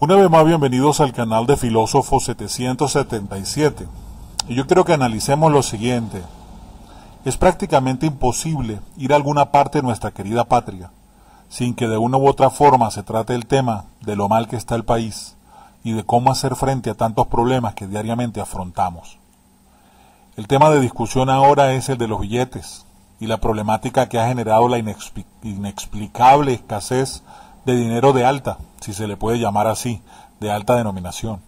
Una vez más, bienvenidos al canal de Filósofo 777. Y yo quiero que analicemos lo siguiente. Es prácticamente imposible ir a alguna parte de nuestra querida patria sin que de una u otra forma se trate el tema de lo mal que está el país y de cómo hacer frente a tantos problemas que diariamente afrontamos. El tema de discusión ahora es el de los billetes y la problemática que ha generado la inexplicable escasez de dinero de alta, si se le puede llamar así, de alta denominación.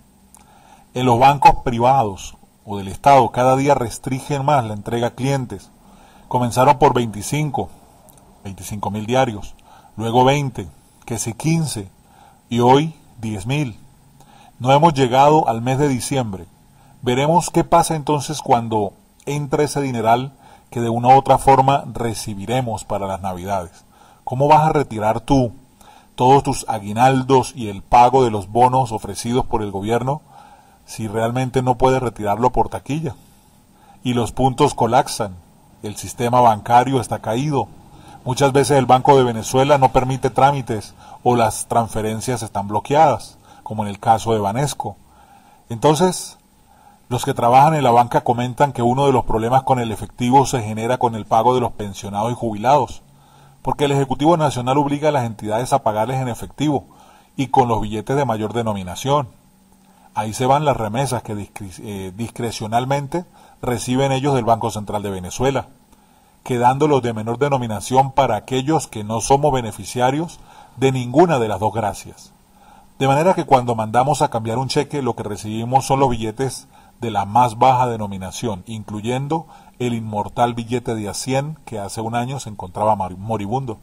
En los bancos privados o del Estado cada día restringen más la entrega a clientes. Comenzaron por 25, 25 mil diarios, luego 20, que si 15 y hoy 10 mil. No hemos llegado al mes de diciembre. Veremos qué pasa entonces cuando entra ese dineral que de una u otra forma recibiremos para las navidades. ¿Cómo vas a retirar tú todos tus aguinaldos y el pago de los bonos ofrecidos por el gobierno si realmente no puedes retirarlo por taquilla. Y los puntos colapsan, el sistema bancario está caído, muchas veces el Banco de Venezuela no permite trámites o las transferencias están bloqueadas, como en el caso de Banesco. Entonces, los que trabajan en la banca comentan que uno de los problemas con el efectivo se genera con el pago de los pensionados y jubilados, porque el Ejecutivo Nacional obliga a las entidades a pagarles en efectivo y con los billetes de mayor denominación. Ahí se van las remesas que eh, discrecionalmente reciben ellos del Banco Central de Venezuela, quedando los de menor denominación para aquellos que no somos beneficiarios de ninguna de las dos gracias. De manera que cuando mandamos a cambiar un cheque, lo que recibimos son los billetes de la más baja denominación, incluyendo el inmortal billete de a 100 que hace un año se encontraba moribundo.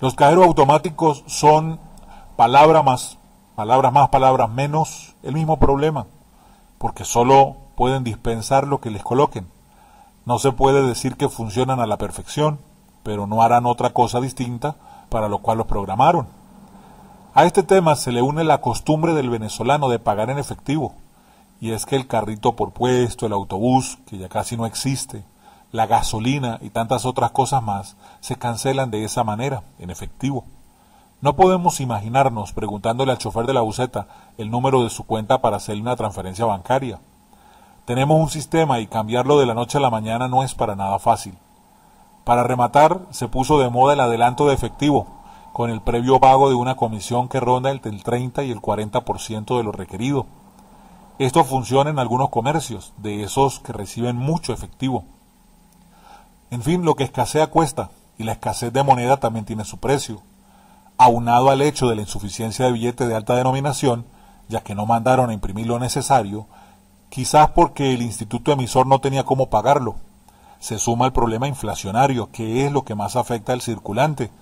Los cajeros automáticos son palabra más, palabras más, palabras menos, el mismo problema, porque solo pueden dispensar lo que les coloquen. No se puede decir que funcionan a la perfección, pero no harán otra cosa distinta para lo cual los programaron. A este tema se le une la costumbre del venezolano de pagar en efectivo, y es que el carrito por puesto, el autobús, que ya casi no existe, la gasolina y tantas otras cosas más se cancelan de esa manera, en efectivo. No podemos imaginarnos preguntándole al chofer de la buseta el número de su cuenta para hacerle una transferencia bancaria. Tenemos un sistema y cambiarlo de la noche a la mañana no es para nada fácil. Para rematar, se puso de moda el adelanto de efectivo, con el previo pago de una comisión que ronda entre el 30 y el 40% de lo requerido esto funciona en algunos comercios, de esos que reciben mucho efectivo. En fin, lo que escasea cuesta, y la escasez de moneda también tiene su precio, aunado al hecho de la insuficiencia de billetes de alta denominación, ya que no mandaron a imprimir lo necesario, quizás porque el instituto emisor no tenía cómo pagarlo. Se suma el problema inflacionario, que es lo que más afecta al circulante,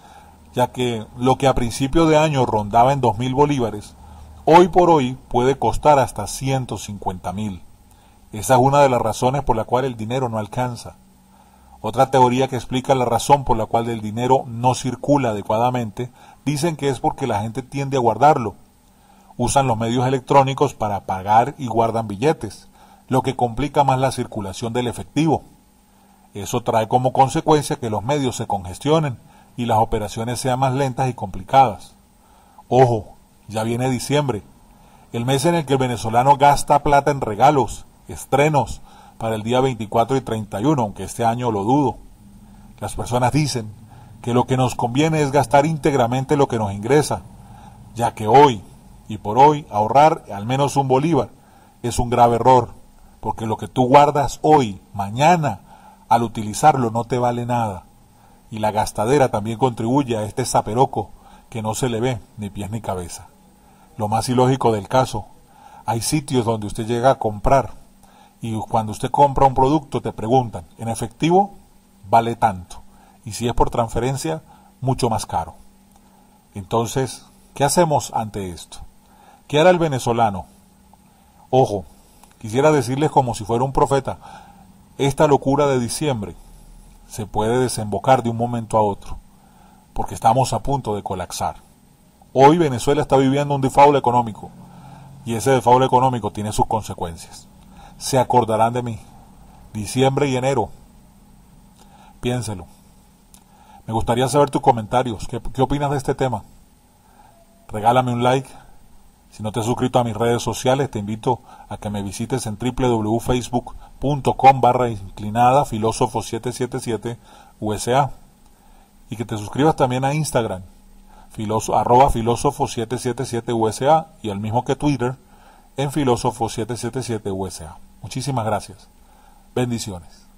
ya que lo que a principio de año rondaba en 2.000 bolívares, hoy por hoy puede costar hasta 150 mil. Esa es una de las razones por la cual el dinero no alcanza. Otra teoría que explica la razón por la cual el dinero no circula adecuadamente dicen que es porque la gente tiende a guardarlo. Usan los medios electrónicos para pagar y guardan billetes, lo que complica más la circulación del efectivo. Eso trae como consecuencia que los medios se congestionen y las operaciones sean más lentas y complicadas. Ojo, ya viene diciembre, el mes en el que el venezolano gasta plata en regalos, estrenos, para el día 24 y 31, aunque este año lo dudo. Las personas dicen que lo que nos conviene es gastar íntegramente lo que nos ingresa, ya que hoy y por hoy ahorrar al menos un bolívar es un grave error, porque lo que tú guardas hoy, mañana, al utilizarlo no te vale nada. Y la gastadera también contribuye a este zaperoco que no se le ve ni pies ni cabeza lo más ilógico del caso. Hay sitios donde usted llega a comprar y cuando usted compra un producto te preguntan, en efectivo vale tanto y si es por transferencia, mucho más caro. Entonces, ¿qué hacemos ante esto? ¿Qué hará el venezolano? Ojo, quisiera decirles como si fuera un profeta, esta locura de diciembre se puede desembocar de un momento a otro, porque estamos a punto de colapsar. Hoy Venezuela está viviendo un default económico y ese default económico tiene sus consecuencias. Se acordarán de mí. Diciembre y enero. Piénselo. Me gustaría saber tus comentarios. ¿Qué, qué opinas de este tema? Regálame un like. Si no te has suscrito a mis redes sociales, te invito a que me visites en www.facebook.com barra inclinada filósofo 777 USA y que te suscribas también a Instagram arroba filósofo777usa y al mismo que Twitter en filósofo777usa. Muchísimas gracias. Bendiciones.